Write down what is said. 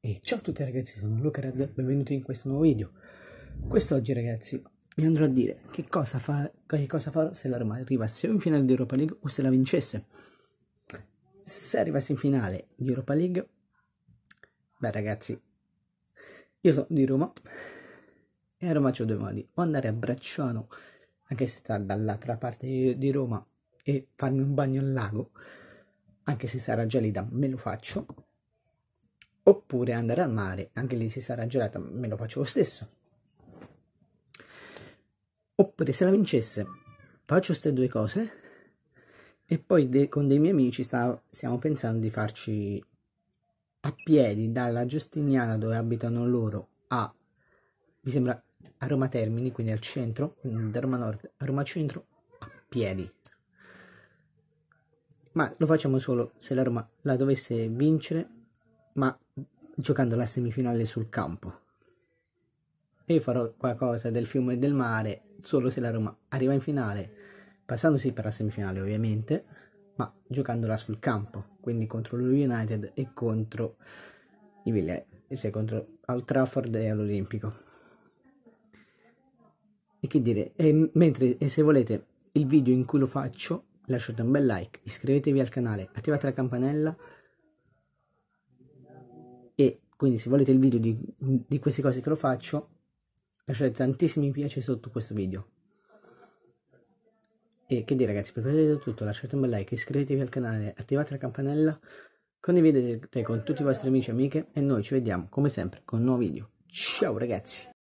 E ciao a tutti ragazzi, sono Luca Red, benvenuti in questo nuovo video. Quest'oggi ragazzi vi andrò a dire che cosa, fa, che cosa farò se la Roma arrivasse in finale di Europa League o se la vincesse. Se arrivasse in finale di Europa League, beh ragazzi, io sono di Roma e a Roma c'ho due modi, o andare a Bracciano, anche se sta dall'altra parte di Roma, e farmi un bagno al lago, anche se sarà già lì da me lo faccio oppure andare al mare, anche lì si sarà gelata, me lo faccio lo stesso. Oppure se la vincesse, faccio queste due cose e poi de- con dei miei amici sta- stiamo pensando di farci a piedi dalla Giustiniana dove abitano loro a, mi sembra, a Roma Termini, quindi al centro, da Roma Nord a Roma Centro, a piedi. Ma lo facciamo solo se la Roma la dovesse vincere, ma giocando la semifinale sul campo. E io farò qualcosa del fiume e del mare solo se la Roma arriva in finale, passandosi per la semifinale ovviamente, ma giocandola sul campo, quindi contro lo e contro i Villet, e eh se contro al Trafford e all'Olimpico. E che dire, e mentre e se volete il video in cui lo faccio, lasciate un bel like, iscrivetevi al canale, attivate la campanella e quindi se volete il video di, di queste cose che lo faccio lasciate tantissimi mi piace sotto questo video e che dire ragazzi per questo video è tutto lasciate un bel like iscrivetevi al canale attivate la campanella condividete con tutti i vostri amici e amiche e noi ci vediamo come sempre con un nuovo video ciao ragazzi